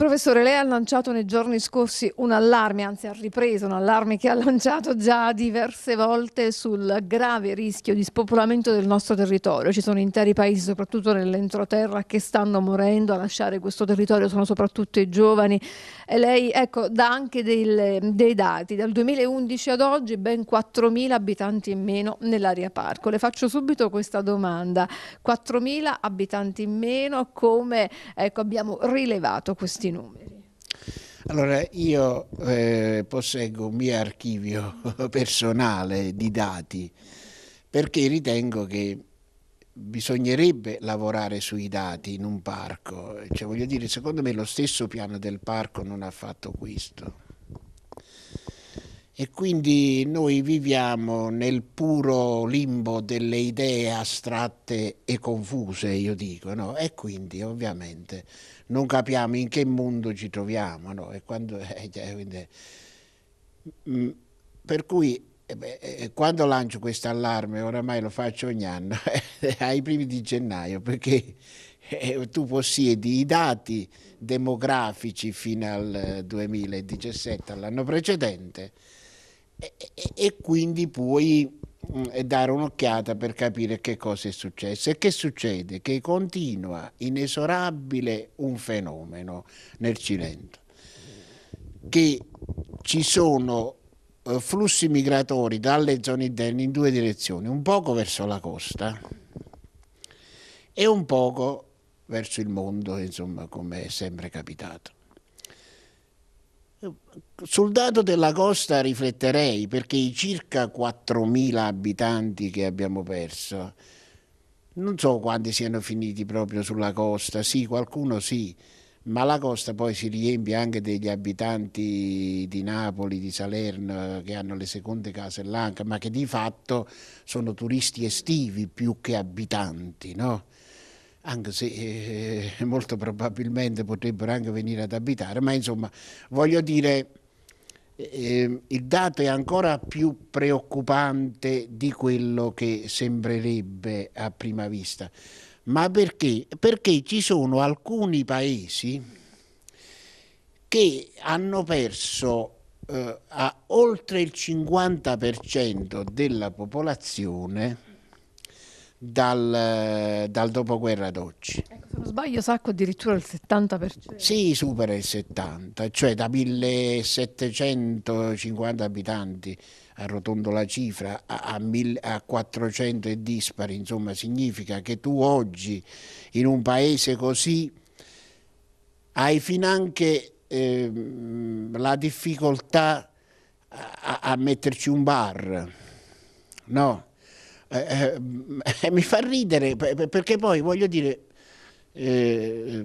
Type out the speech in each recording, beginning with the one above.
Professore, lei ha lanciato nei giorni scorsi un allarme, anzi ha ripreso un allarme che ha lanciato già diverse volte sul grave rischio di spopolamento del nostro territorio. Ci sono interi paesi, soprattutto nell'entroterra, che stanno morendo a lasciare questo territorio, sono soprattutto i giovani. E lei ecco, dà anche dei, dei dati. Dal 2011 ad oggi ben 4.000 abitanti in meno nell'area parco. Le faccio subito questa domanda. 4.000 abitanti in meno, come ecco, abbiamo rilevato questi numeri? Allora, io eh, posseggo un mio archivio personale di dati perché ritengo che bisognerebbe lavorare sui dati in un parco. Cioè, voglio dire, secondo me lo stesso piano del parco non ha fatto questo. E quindi noi viviamo nel puro limbo delle idee astratte e confuse, io dico, no? E quindi ovviamente non capiamo in che mondo ci troviamo, no? quando, eh, cioè, quindi, mm, per cui eh, beh, eh, quando lancio questo allarme, oramai lo faccio ogni anno, ai primi di gennaio, perché eh, tu possiedi i dati demografici fino al 2017, eh, all'anno precedente, e, e, quindi puoi mm, eh, dare un'occhiata per capire che cosa è successo. E che succede? Che continua inesorabile un fenomeno nel Cilento, che ci sono eh, flussi migratori dalle zone interne in due direzioni, un poco verso la costa e un poco verso il mondo, insomma, come è sempre capitato. Sul dato della costa rifletterei perché i circa 4.000 abitanti che abbiamo perso, non so quanti siano finiti proprio sulla costa, sì, qualcuno sì, ma la costa poi si riempie anche degli abitanti di Napoli, di Salerno, che hanno le seconde case là, ma che di fatto sono turisti estivi più che abitanti, no? anche se eh, molto probabilmente potrebbero anche venire ad abitare, ma insomma voglio dire eh, il dato è ancora più preoccupante di quello che sembrerebbe a prima vista. Ma perché? Perché ci sono alcuni paesi che hanno perso eh, a oltre il 50% della popolazione dal, dal dopoguerra ad oggi. Ecco, se non sbaglio Sacco addirittura il 70%. Sì, supera il 70%, cioè da 1750 abitanti, arrotondo la cifra, a, a, a 400 e dispari, insomma significa che tu oggi in un paese così hai finanche eh, la difficoltà a, a metterci un bar, no? eh, eh, mm, mi fa ridere perché poi voglio dire eh,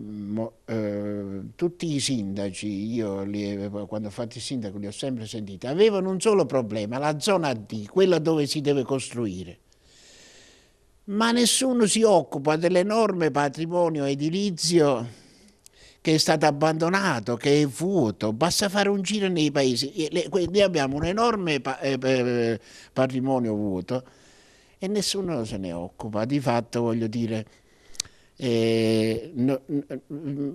eh, tutti i sindaci, io li, quando ho fatto il sindaco li ho sempre sentiti, avevano un solo problema, la zona D, quella dove si deve costruire. Ma nessuno si occupa dell'enorme patrimonio edilizio che è stato abbandonato, che è vuoto, basta fare un giro nei paesi. Noi abbiamo un enorme eh, eh, patrimonio vuoto e nessuno se ne occupa. Di fatto, voglio dire, eh, no,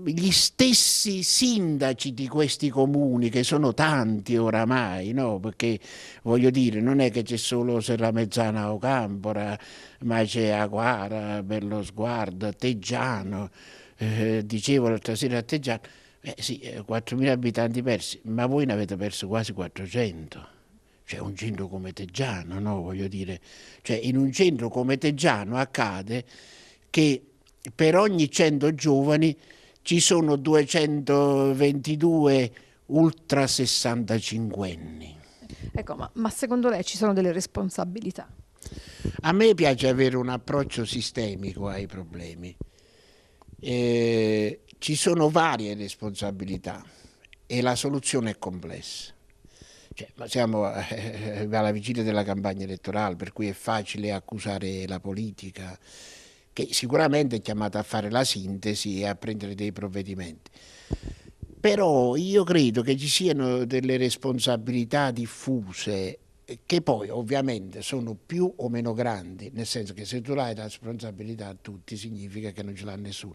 gli stessi sindaci di questi comuni, che sono tanti oramai, no? perché voglio dire, non è che c'è solo Serramezzana o Campora, ma c'è Aguara, Bello Sguardo, Teggiano, eh, dicevo l'altra sera a Teggiano, eh sì, 4.000 eh, abitanti persi, ma voi ne avete perso quasi 400 cioè un centro come Teggiano, no? voglio dire, cioè in un centro come Teggiano accade che per ogni 100 giovani ci sono 222 ultra 65 anni. Ecco, ma, ma secondo lei ci sono delle responsabilità? A me piace avere un approccio sistemico ai problemi. Eh, ci sono varie responsabilità e la soluzione è complessa. Cioè, ma siamo eh, eh, alla vigilia della campagna elettorale, per cui è facile accusare la politica, che sicuramente è chiamata a fare la sintesi e a prendere dei provvedimenti. Però io credo che ci siano delle responsabilità diffuse che poi ovviamente sono più o meno grandi, nel senso che se tu hai la responsabilità a tutti significa che non ce l'ha nessuno.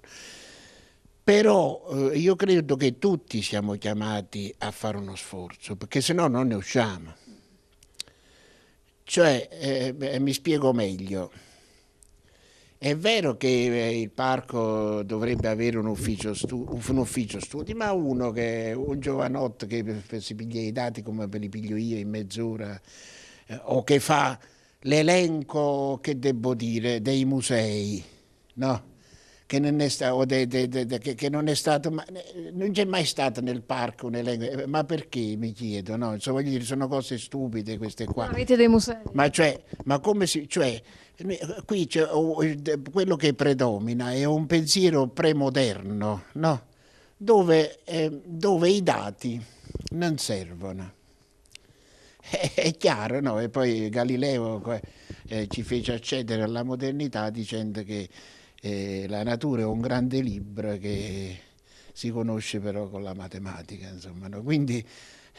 Però eh, io credo che tutti siamo chiamati a fare uno sforzo, perché se no non ne usciamo. Cioè, eh, eh, mi spiego meglio. È vero che eh, il parco dovrebbe avere un ufficio, stu- un ufficio studi, ma uno che un giovanotto che si piglia i dati come ve li piglio io in mezz'ora, eh, o che fa l'elenco, che devo dire, dei musei, no? che non è, sta, de, de, de, che, che non è stato, ma, non c'è mai stato nel parco un elenco, eh, ma perché mi chiedo, no? Insomma, dire, sono cose stupide queste qua. La rete dei musei. Ma, cioè, ma come si, cioè, qui quello che predomina è un pensiero premoderno, no? dove, eh, dove i dati non servono è chiaro, no? E poi Galileo eh, ci fece accedere alla modernità dicendo che e la natura è un grande libro che si conosce però con la matematica, insomma, no? Quindi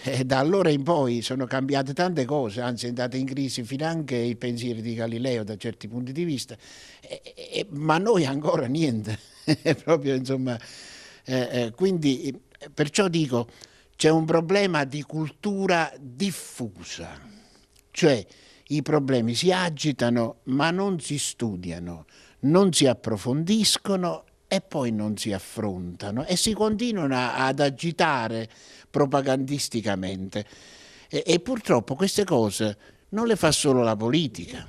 eh, da allora in poi sono cambiate tante cose, anzi è andata in crisi fin anche il pensiero di Galileo da certi punti di vista, eh, eh, ma noi ancora niente, proprio insomma, eh, eh, quindi perciò dico c'è un problema di cultura diffusa, cioè i problemi si agitano ma non si studiano non si approfondiscono e poi non si affrontano e si continuano ad agitare propagandisticamente. E, e purtroppo queste cose non le fa solo la politica.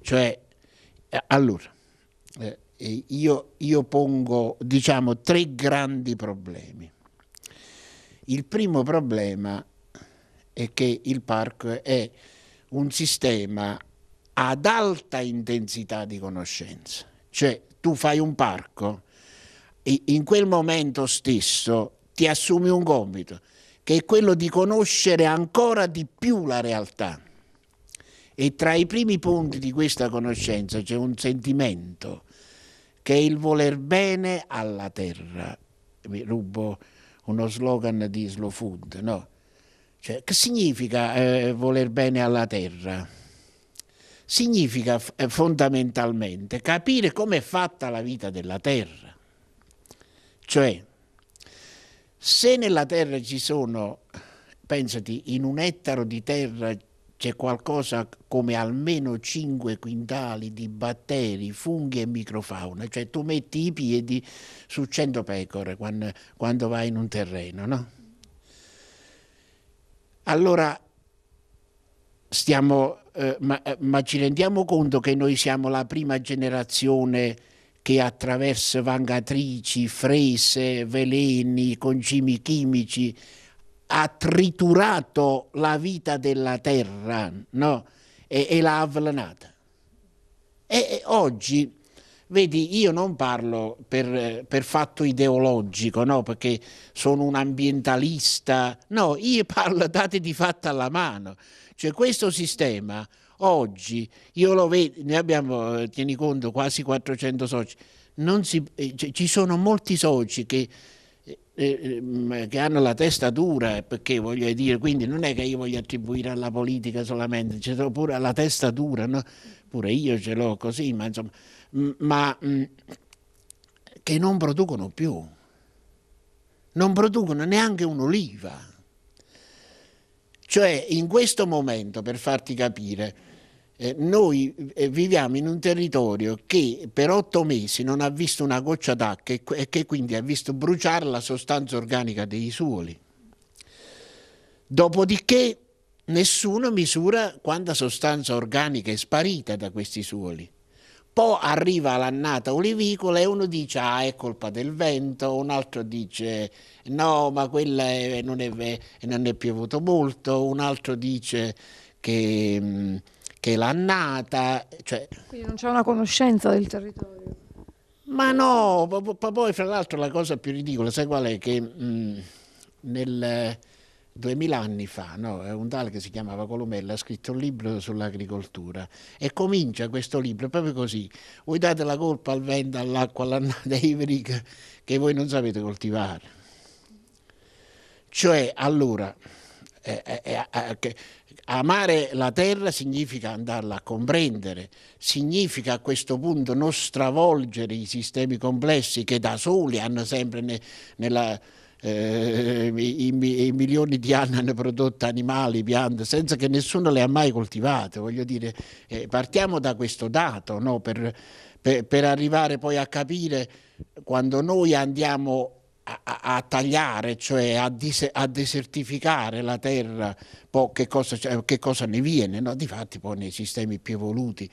Cioè, eh, allora, eh, io, io, pongo, diciamo, tre grandi problemi. Il primo problema è che il parco è un sistema ad alta intensità di conoscenza. Cioè tu fai un parco, e in quel momento stesso ti assumi un compito, che è quello di conoscere ancora di più la realtà. E tra i primi punti di questa conoscenza c'è un sentimento, che è il voler bene alla terra. Mi rubo uno slogan di Slow Food, no? Cioè, che significa eh, voler bene alla terra? significa eh, fondamentalmente capire come è fatta la vita della terra. Cioè, se nella terra ci sono, pensati, in un ettaro di terra c'è qualcosa come almeno 5 quintali di batteri, funghi e microfauna, cioè tu metti i piedi su 100 pecore quando, quando vai in un terreno, no? Allora stiamo, eh, ma, eh, ma, ci rendiamo conto che noi siamo la prima generazione che attraverso vangatrici, frese, veleni, concimi chimici ha triturato la vita della terra no? e, e l'ha avvelenata. E, e oggi Vedi, io non parlo per, per fatto ideologico, no? perché sono un ambientalista, no, io parlo date di fatto alla mano. Cioè questo sistema oggi, io lo vedo, ne abbiamo, eh, tieni conto, quasi 400 soci, si, cioè, ci sono molti soci che eh, mm, che hanno la testa dura, perché voglio dire, quindi non è che io voglio attribuire alla politica solamente, c'è pure la testa dura, no? pure io ce l'ho così, ma insomma ma mm, che non producono più, non producono neanche un'oliva. Cioè in questo momento, per farti capire, eh, noi eh, viviamo in un territorio che per otto mesi non ha visto una goccia d'acqua e che quindi ha visto bruciare la sostanza organica dei suoli. Dopodiché nessuno misura quanta sostanza organica è sparita da questi suoli. Poi arriva l'annata olivicola e uno dice ah è colpa del vento, un altro dice no ma quella è, non, è, non, è, piovuto molto, un altro dice che, mm, che l'annata... Cioè... Quindi non c'è una conoscenza del territorio. Ma no, poi fra l'altro la cosa più ridicola, sai qual è? Che mh, mm, nel duemila anni fa, no? un tale che si chiamava Colomella ha scritto un libro sull'agricoltura e comincia questo libro proprio così, voi date la colpa al vento, all'acqua, all'annata ivrica che voi non sapete coltivare. Cioè allora, eh, eh, eh, amare la terra significa andarla a comprendere, significa a questo punto non stravolgere i sistemi complessi che da soli hanno sempre ne, nella eh, i, i, milioni di anni hanno prodotto animali, piante, senza che nessuno le ha mai coltivate. Voglio dire, eh, partiamo da questo dato no? per, per, per, arrivare poi a capire quando noi andiamo a, a, tagliare, cioè a, dise, a, desertificare la terra, che cosa, cioè, che cosa, ne viene. No? Difatti poi nei sistemi più evoluti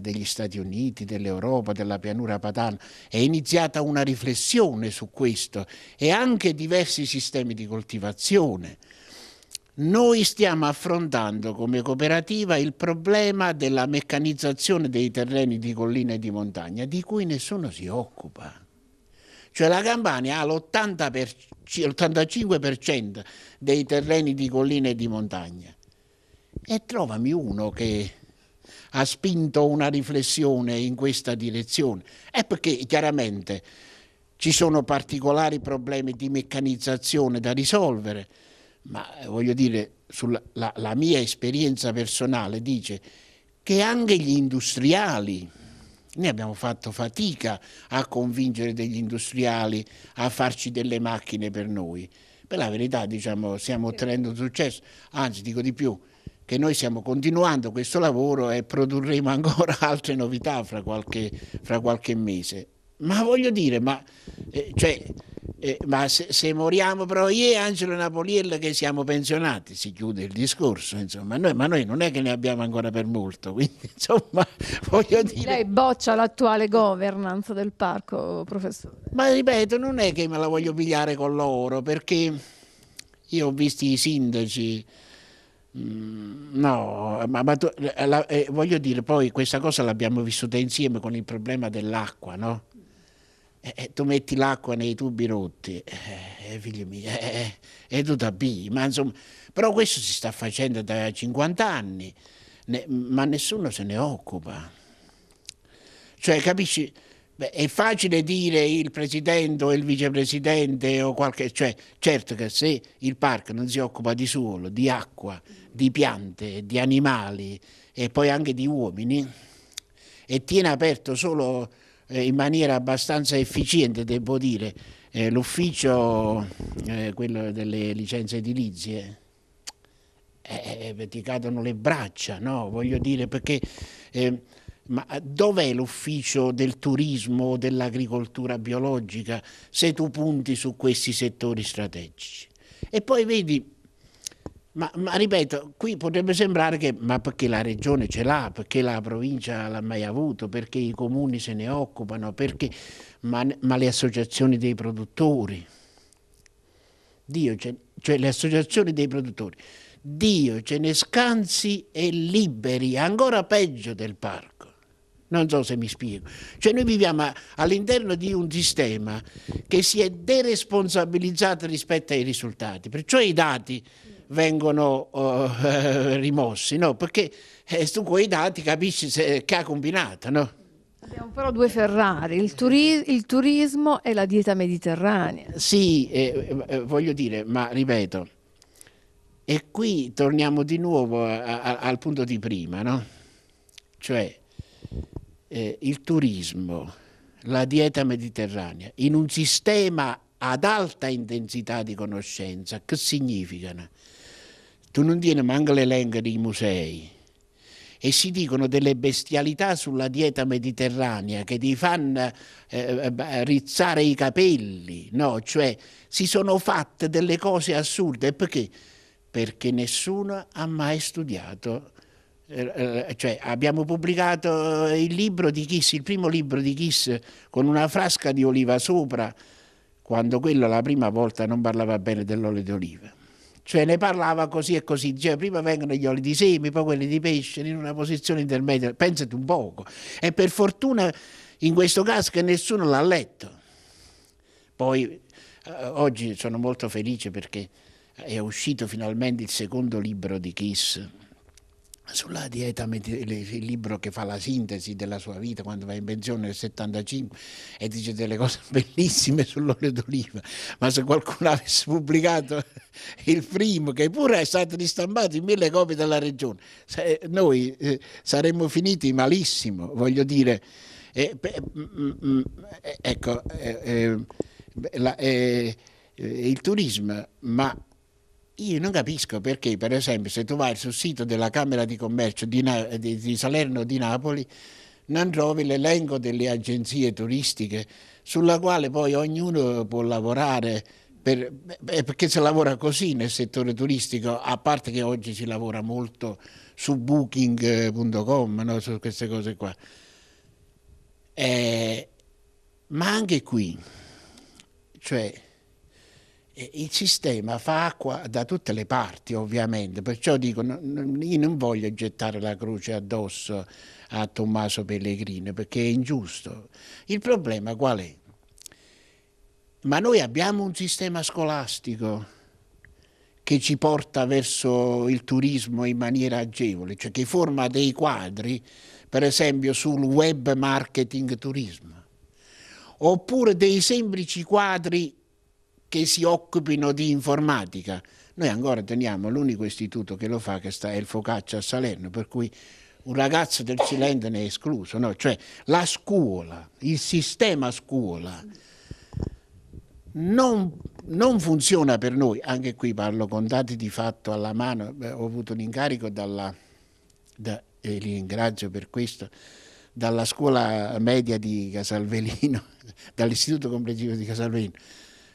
degli Stati Uniti, dell'Europa, della pianura padana, è iniziata una riflessione su questo e anche diversi sistemi di coltivazione. Noi stiamo affrontando come cooperativa il problema della meccanizzazione dei terreni di collina e di montagna, di cui nessuno si occupa. Cioè la Campania ha l'85% dei terreni di collina e di montagna. E trovami uno che ha spinto una riflessione in questa direzione? È perché chiaramente ci sono particolari problemi di meccanizzazione da risolvere, ma eh, voglio dire, sulla, la, la mia esperienza personale dice che anche gli industriali, noi abbiamo fatto fatica a convincere degli industriali a farci delle macchine per noi. Per la verità, diciamo, stiamo ottenendo successo, anzi dico di più, che noi stiamo continuando questo lavoro e produrremo ancora altre novità fra qualche, fra qualche mese. Ma voglio dire, ma, eh, cioè, eh, ma se, se, moriamo però io e Angelo Napoliello che siamo pensionati, si chiude il discorso, insomma, noi, ma noi non è che ne abbiamo ancora per molto, quindi insomma voglio dire... Lei boccia l'attuale governance del parco, professore. Ma ripeto, non è che me la voglio pigliare con l'oro, perché io ho visto i sindaci Mm, no, ma, ma tu, eh, la, eh, voglio dire, poi questa cosa l'abbiamo vissuta insieme con il problema dell'acqua, no? Eh, eh tu metti l'acqua nei tubi rotti, eh, eh figli miei, e tu t'abbi, ma insomma, però questo si sta facendo da 50 anni, ne, ma nessuno se ne occupa. Cioè, capisci? Beh, è facile dire il presidente o il vicepresidente o qualche... Cioè, certo che se il parco non si occupa di suolo, di acqua, di piante, di animali e poi anche di uomini e tiene aperto solo eh, in maniera abbastanza efficiente, devo dire, eh, l'ufficio, eh, quello delle licenze edilizie, eh, eh, eh, ti cadono le braccia, no? Voglio dire perché ma dov'è l'ufficio del turismo o dell'agricoltura biologica se tu punti su questi settori strategici? E poi vedi, ma, ma ripeto, qui potrebbe sembrare che ma perché la regione ce l'ha, perché la provincia l'ha mai avuto, perché i comuni se ne occupano, perché, ma, ma le associazioni dei produttori, Dio, cioè, cioè le associazioni dei produttori, Dio ce ne scansi e liberi, ancora peggio del parco. Non so se mi spiego. Cioè noi viviamo all'interno di un sistema che si è deresponsabilizzato rispetto ai risultati, perciò i dati vengono uh, rimossi, no? perché eh, tu con i dati capisci se, che ha combinato. No? Abbiamo però due Ferrari, il, turi il, turismo e la dieta mediterranea. Sì, eh, eh, voglio dire, ma ripeto, e qui torniamo di nuovo a, a, al punto di prima, no? Cioè, eh, il turismo, la dieta mediterranea, in un sistema ad alta intensità di conoscenza, che significano? Tu non tieni manco l'elenco dei musei e si dicono delle bestialità sulla dieta mediterranea che ti fanno eh, eh, rizzare i capelli, no? Cioè si sono fatte delle cose assurde perché? Perché nessuno ha mai studiato eh, eh, cioè, abbiamo pubblicato eh, il libro di Kiss, il primo libro di Kiss con una frasca di oliva sopra, quando quello la prima volta non parlava bene dell'olio d'oliva. Cioè ne parlava così e così, cioè, prima vengono gli oli di semi, poi quelli di pesce, in una posizione intermedia, pensate un poco. E per fortuna in questo caso che nessuno l'ha letto. Poi eh, oggi sono molto felice perché è uscito finalmente il secondo libro di Kiss, sulla dieta, il libro che fa la sintesi della sua vita quando va in pensione nel 75 e dice delle cose bellissime sull'olio d'oliva, ma se qualcuno avesse pubblicato il primo, che pure è stato ristampato in mille copie dalla regione, noi eh, saremmo finiti malissimo, voglio dire. ecco, eh, eh, il turismo, ma io non capisco perché, per esempio, se tu vai sul sito della Camera di Commercio di, Na di, di Salerno di Napoli, non trovi l'elenco delle agenzie turistiche sulla quale poi ognuno può lavorare. Per, eh, perché si lavora così nel settore turistico, a parte che oggi si lavora molto su booking.com, no? su queste cose qua. Eh, ma anche qui, cioè, il sistema fa acqua da tutte le parti ovviamente, perciò dico io non voglio gettare la croce addosso a Tommaso Pellegrino perché è ingiusto. Il problema qual è? Ma noi abbiamo un sistema scolastico che ci porta verso il turismo in maniera agevole, cioè che forma dei quadri, per esempio sul web marketing turismo, oppure dei semplici quadri che si occupino di informatica. Noi ancora teniamo l'unico istituto che lo fa, che sta, è il Focaccia a Salerno, per cui un ragazzo del Cilento ne è escluso. No? Cioè la scuola, il sistema scuola non, non, funziona per noi, anche qui parlo con dati di fatto alla mano, Beh, ho avuto un incarico dalla, da, e li ringrazio per questo, dalla scuola media di Casalvelino, dall'istituto complessivo di Casalvelino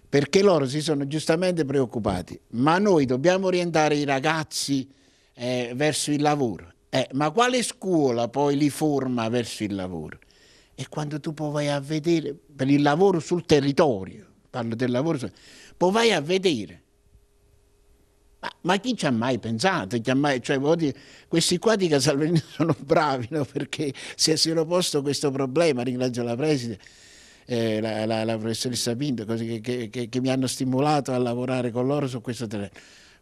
perché loro si sono giustamente preoccupati, ma noi dobbiamo orientare i ragazzi eh, verso il lavoro. Eh, ma quale scuola poi li forma verso il lavoro? E quando tu poi vai a vedere, per il lavoro sul territorio, parlo del lavoro, poi vai a vedere. Ma, ma chi ci ha mai pensato? ha mai, cioè, dire, questi qua di Casalverino sono bravi no? perché si è posto questo problema, ringrazio la Presidente eh, la, la, la, professoressa Pinto, che, che, che, che, mi hanno stimolato a lavorare con loro su questo tema.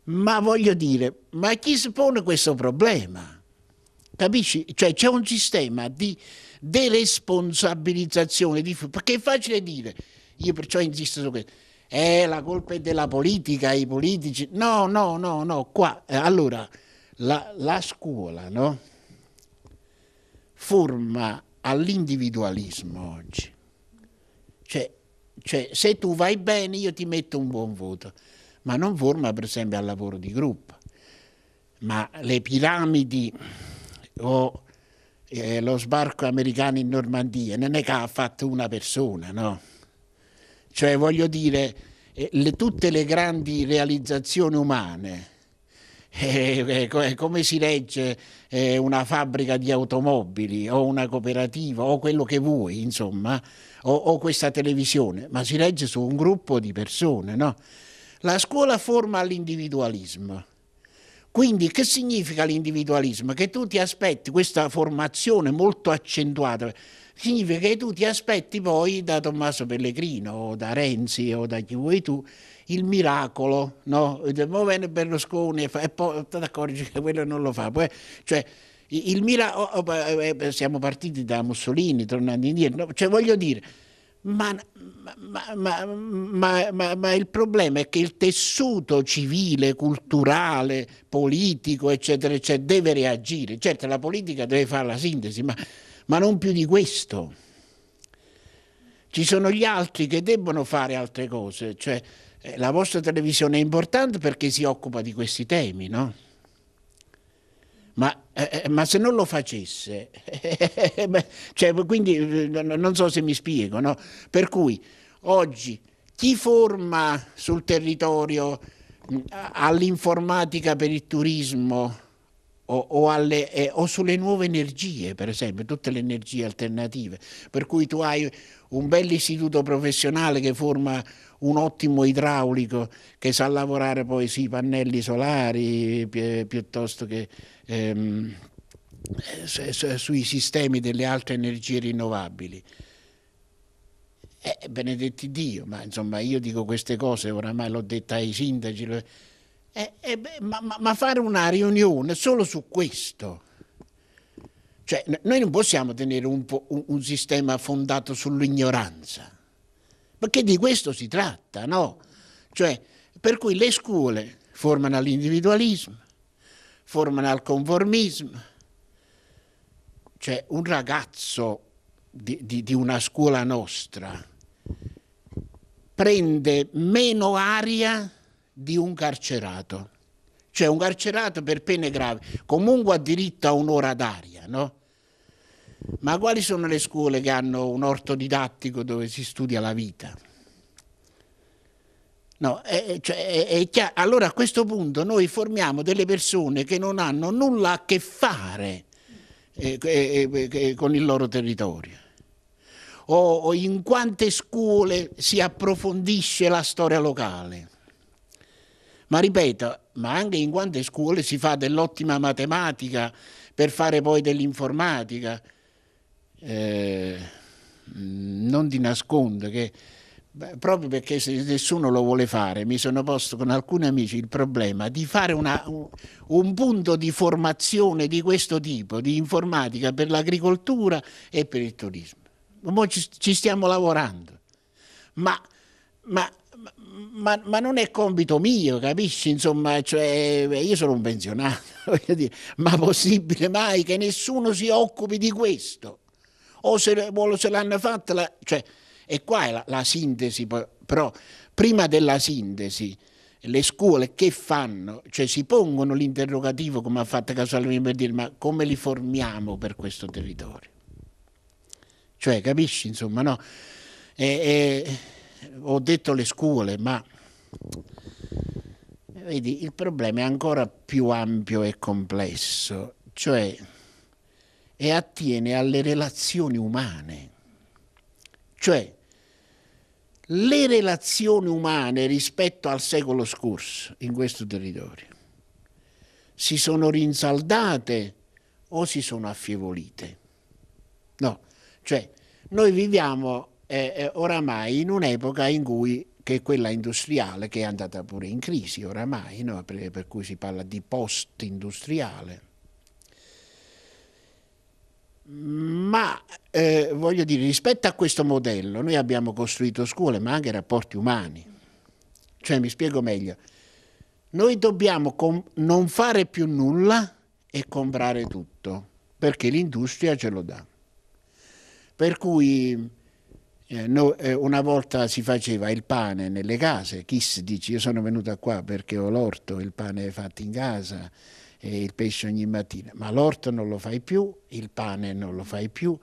Ma voglio dire, ma chi si pone questo problema? Capisci? Cioè c'è un sistema di deresponsabilizzazione, di, perché è facile dire, io perciò insisto su questo, eh, la colpa è della politica, i politici, no, no, no, no, qua, eh, allora, la, la scuola, no? Forma all'individualismo oggi cioè, cioè, se tu vai bene io ti metto un buon voto, ma non forma per esempio al lavoro di gruppo. Ma le piramidi o eh, lo sbarco americano in Normandia non è che ha fatto una persona, no? Cioè voglio dire, eh, le, tutte le grandi realizzazioni umane, eh, eh, eh, come si legge eh, una fabbrica di automobili o una cooperativa o quello che vuoi, insomma, o, o questa televisione, ma si legge su un gruppo di persone. No? La scuola forma l'individualismo. Quindi che significa l'individualismo? Che tu ti aspetti questa formazione molto accentuata, significa che tu ti aspetti poi da Tommaso Pellegrino o da Renzi o da chi vuoi tu il miracolo, no? Muovendo Berlusconi e, fa, e poi ti accorgi che quello non lo fa. Poi, cioè, il Milan, oh, oh, eh, siamo partiti da Mussolini, tornando indietro, no? cioè voglio dire, ma, ma, ma, ma, il problema è che il tessuto civile, culturale, politico, eccetera, eccetera, deve reagire. Certo, la politica deve fare la sintesi, ma non più di questo. Ci sono gli altri che debbono fare altre cose, cioè eh, la vostra televisione è importante perché si occupa di questi temi, no? ma, eh, eh, ma, se non lo facesse, eh, cioè, quindi eh, non so se mi spiego, no? per cui oggi chi forma sul territorio mm, all'informatica per il turismo o, o, alle, eh, o, sulle nuove energie, per esempio, tutte le energie alternative. Per cui tu hai un bel istituto professionale che forma un ottimo idraulico che sa lavorare poi sui pannelli solari pi piuttosto che ehm, su sui sistemi delle altre energie rinnovabili. Eh, benedetti Dio, ma insomma io dico queste cose, oramai l'ho detta ai sindaci. Eh, eh, ma, ma, fare una riunione solo su questo. Cioè, noi non possiamo tenere un, un, un sistema fondato sull'ignoranza, perché di questo si tratta, no? Cioè, per cui le scuole formano all'individualismo, formano al conformismo. Cioè, un ragazzo di, di, di una scuola nostra prende meno aria di un carcerato. Cioè un carcerato per pene gravi, comunque ha diritto a un'ora d'aria, no? Ma quali sono le scuole che hanno un orto didattico dove si studia la vita? No, è, cioè, è, è allora a questo punto noi formiamo delle persone che non hanno nulla a che fare eh, eh, eh, eh, eh con il loro territorio. O, o in quante scuole si approfondisce la storia locale. Ma ripeto, ma anche in quante scuole si fa dell'ottima matematica per fare poi dell'informatica. Eh, mm, non ti nascondo che proprio perché nessuno lo vuole fare, mi sono posto con alcuni amici il problema di fare una, un punto di formazione di questo tipo, di informatica per l'agricoltura e per il turismo. Mo ci, ci stiamo lavorando, ma, ma ma, ma, non è compito mio, capisci? Insomma, cioè, io sono un pensionato, dire, ma possibile mai che nessuno si occupi di questo? O se, se l'hanno fatta, la, cioè, e qua è la, la sintesi, però prima della sintesi, le scuole che fanno? Cioè si pongono l'interrogativo, come ha fatto Casalini per dire, ma come li formiamo per questo territorio? Cioè, capisci, insomma, no? E, e ho detto le scuole, ma vedi, il problema è ancora più ampio e complesso, cioè e attiene alle relazioni umane. Cioè, le relazioni umane rispetto al secolo scorso in questo territorio si sono rinsaldate o si sono affievolite? No, cioè noi viviamo eh, eh, oramai in un'epoca in cui che è quella industriale che è andata pure in crisi oramai, no? per, per cui si parla di post-industriale. Ma eh, voglio dire, rispetto a questo modello, noi abbiamo costruito scuole, ma anche rapporti umani. Cioè, mi spiego meglio, noi dobbiamo non fare più nulla e comprare tutto, perché l'industria ce lo dà. Per cui eh, no, eh, una volta si faceva il pane nelle case, chi dice io sono venuta qua perché ho l'orto, il pane è fatto in casa e il pesce ogni mattina, ma l'orto non lo fai più, il pane non lo fai più,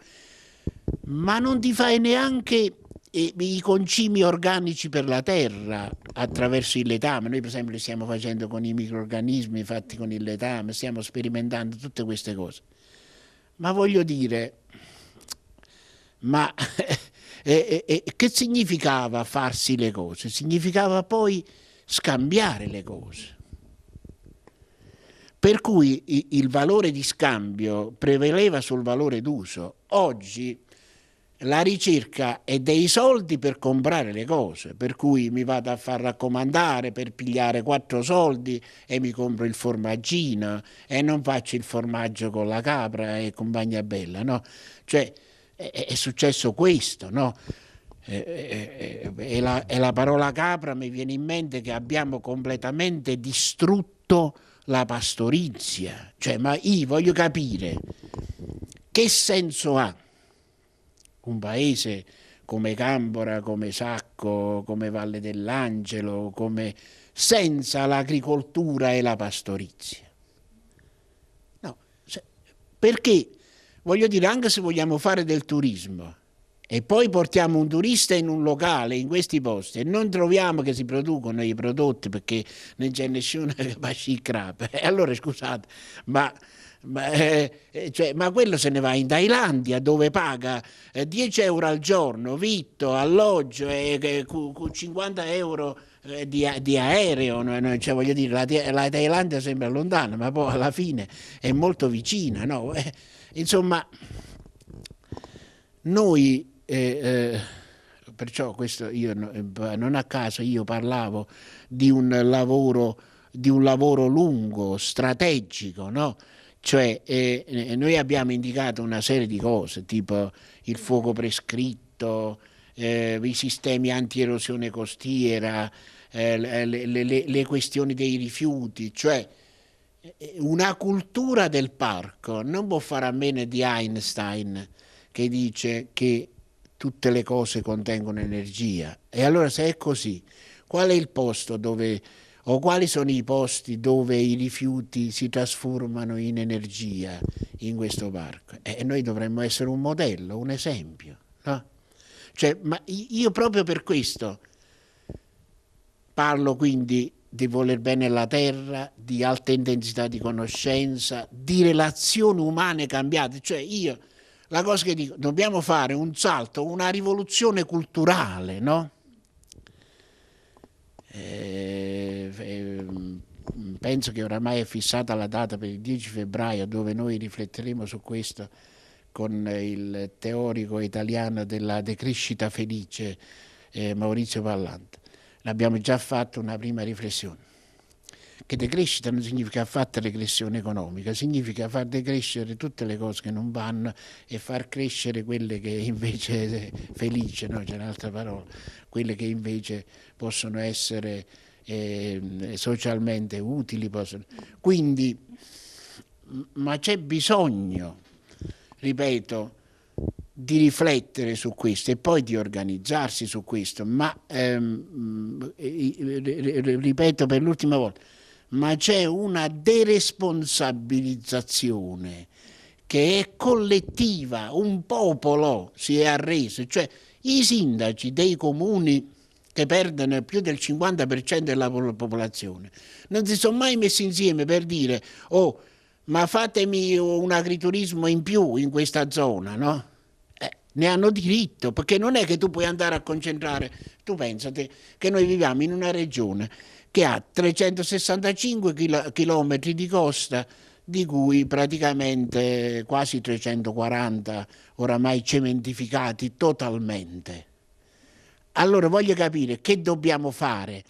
ma non ti fai neanche eh, i concimi organici per la terra attraverso il letame. Noi per esempio stiamo facendo con i microorganismi fatti con il letame, stiamo sperimentando tutte queste cose. Ma voglio dire, ma E, e, e che significava farsi le cose? Significava poi scambiare le cose. Per cui il valore di scambio prevaleva sul valore d'uso. Oggi la ricerca è dei soldi per comprare le cose, per cui mi vado a far raccomandare per pigliare quattro soldi e mi compro il formaggino e non faccio il formaggio con la capra e compagnia bella, no? Cioè è, è successo questo, no? Eh, eh, eh, e, la, e la parola capra mi viene in mente che abbiamo completamente distrutto la pastorizia, cioè ma io voglio capire che senso ha un paese come Cambora, come Sacco, come Valle dell'Angelo, come... senza l'agricoltura e la pastorizia. No, perché voglio dire, anche se vogliamo fare del turismo e poi portiamo un turista in un locale, in questi posti, e non troviamo che si producono i prodotti perché non c'è nessuno che faccia il crap, allora scusate, ma... Ma, eh, eh, cioè, ma, quello se ne va in Thailandia dove paga 10 eh, euro al giorno, vitto, alloggio e eh, cu, cu 50 euro eh, di, di, aereo. cioè, voglio dire, la, la, Thailandia sembra lontana, ma poi alla fine è molto vicina. No? Insomma, noi, eh, eh, perciò questo io eh, non a caso io parlavo di un lavoro, di un lavoro lungo, strategico, no? Cioè eh, eh noi abbiamo indicato una serie di cose, tipo il fuoco prescritto, eh, i sistemi anti-erosione costiera, le, le, le, questioni dei rifiuti, cioè eh, eh, una cultura del parco non può fare a meno di Einstein che dice che tutte le cose contengono energia. E allora se è così, qual è il posto dove o quali sono i posti dove i rifiuti si trasformano in energia in questo parco? E eh, noi dovremmo essere un modello, un esempio. No? Cioè, ma io proprio per questo parlo quindi di voler bene la terra, di alta intensità di conoscenza, di relazioni umane cambiate. Cioè io, la cosa che dico, dobbiamo fare un salto, una rivoluzione culturale, no? Eh, eh, penso che oramai è fissata la data per il 10 febbraio dove noi rifletteremo su questo con il teorico italiano della decrescita felice eh, Maurizio Pallante l'abbiamo già fatto una prima riflessione, che decrescita non significa affatto regressione economica, significa far decrescere tutte le cose che non vanno e far crescere quelle che invece, felice, no? c'è un'altra parola, quelle che invece possono essere eh, socialmente utili. Possono. Quindi, ma c'è bisogno, ripeto, di riflettere su questo e poi di organizzarsi su questo, ma ehm, mm, ripeto per l'ultima volta, ma c'è una deresponsabilizzazione che è collettiva, un popolo si è arreso, cioè i sindaci dei comuni che perdono più del 50% della popolazione non si sono mai messi insieme per dire oh ma fatemi un agriturismo in più in questa zona, no? ne hanno diritto, perché non è che tu puoi andare a concentrare, tu pensate che noi viviamo in una regione che ha 365 km di costa, di cui praticamente quasi 340 oramai cementificati totalmente. Allora voglio capire che dobbiamo fare.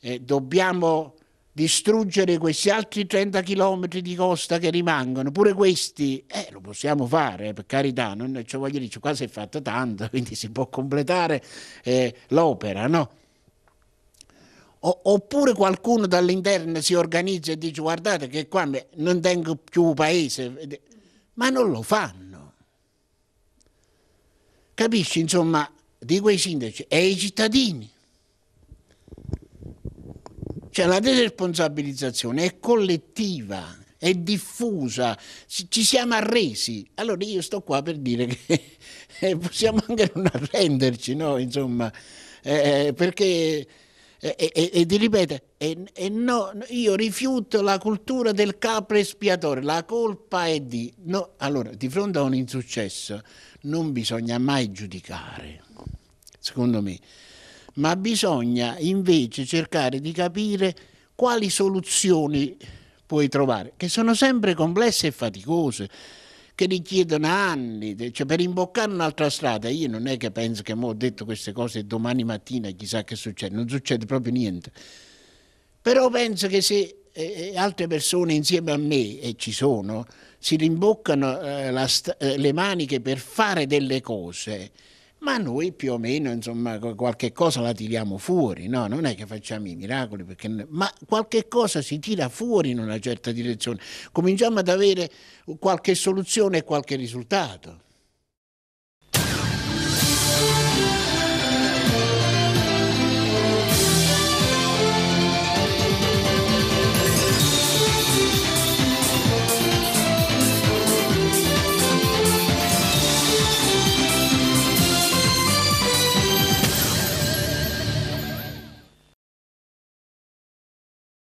Eh, dobbiamo distruggere questi altri 30 chilometri di costa che rimangono, pure questi, eh, lo possiamo fare, eh, per carità, non, ci cioè, voglio dire, cioè, qua si è fatta tanto, quindi si può completare eh, l'opera, no? O, oppure qualcuno dall'interno si organizza e dice guardate che qua non tengo più paese, ma non lo fanno. Capisci, insomma, di quei sindaci e i cittadini. Cioè la responsabilizzazione è collettiva, è diffusa, ci siamo arresi. Allora io sto qua per dire che eh, possiamo anche non arrenderci, no? Insomma, eh, eh perché... Eh, e, e, e, ti ripeto, e, no, io rifiuto la cultura del capro espiatore, la colpa è di... No. Allora, di fronte a un insuccesso non bisogna mai giudicare, secondo me ma bisogna invece cercare di capire quali soluzioni puoi trovare, che sono sempre complesse e faticose, che richiedono anni, cioè per imboccare un'altra strada, io non è che penso che ho detto queste cose e domani mattina chissà che succede, non succede proprio niente. Però penso che se eh, eh altre persone insieme a me, e ci sono, si rimboccano eh, la, eh, le maniche per fare delle cose, ma noi più o meno insomma qualche cosa la tiriamo fuori, no? non è che facciamo i miracoli, perché... ma qualche cosa si tira fuori in una certa direzione, cominciamo ad avere qualche soluzione e qualche risultato.